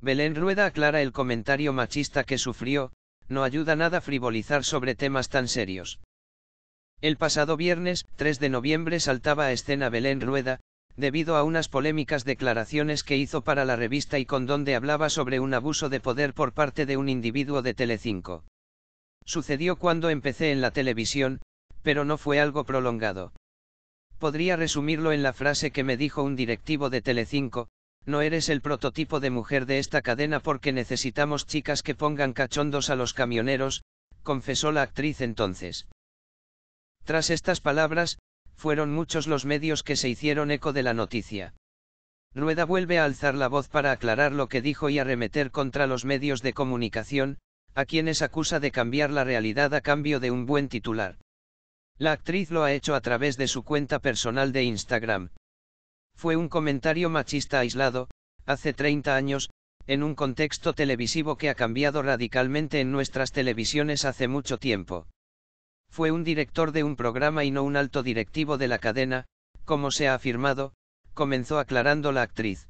Belén Rueda aclara el comentario machista que sufrió, no ayuda nada frivolizar sobre temas tan serios. El pasado viernes, 3 de noviembre, saltaba a escena Belén Rueda, debido a unas polémicas declaraciones que hizo para la revista y con donde hablaba sobre un abuso de poder por parte de un individuo de Telecinco. Sucedió cuando empecé en la televisión, pero no fue algo prolongado. Podría resumirlo en la frase que me dijo un directivo de Telecinco, no eres el prototipo de mujer de esta cadena porque necesitamos chicas que pongan cachondos a los camioneros, confesó la actriz entonces. Tras estas palabras, fueron muchos los medios que se hicieron eco de la noticia. Rueda vuelve a alzar la voz para aclarar lo que dijo y arremeter contra los medios de comunicación, a quienes acusa de cambiar la realidad a cambio de un buen titular. La actriz lo ha hecho a través de su cuenta personal de Instagram fue un comentario machista aislado, hace 30 años, en un contexto televisivo que ha cambiado radicalmente en nuestras televisiones hace mucho tiempo. Fue un director de un programa y no un alto directivo de la cadena, como se ha afirmado, comenzó aclarando la actriz.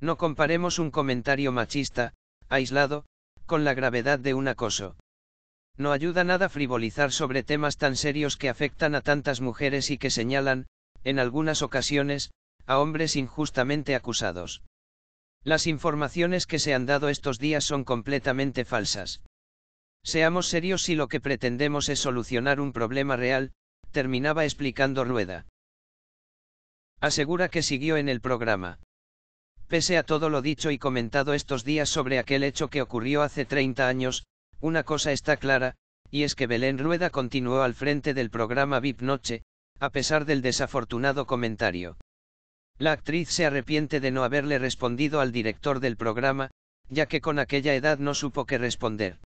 No comparemos un comentario machista, aislado, con la gravedad de un acoso. No ayuda nada frivolizar sobre temas tan serios que afectan a tantas mujeres y que señalan, en algunas ocasiones, a hombres injustamente acusados. Las informaciones que se han dado estos días son completamente falsas. Seamos serios si lo que pretendemos es solucionar un problema real, terminaba explicando Rueda. Asegura que siguió en el programa. Pese a todo lo dicho y comentado estos días sobre aquel hecho que ocurrió hace 30 años, una cosa está clara, y es que Belén Rueda continuó al frente del programa VIP Noche, a pesar del desafortunado comentario. La actriz se arrepiente de no haberle respondido al director del programa, ya que con aquella edad no supo qué responder.